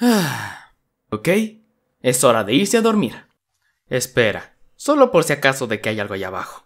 ok, es hora de irse a dormir. Espera, solo por si acaso de que hay algo allá abajo.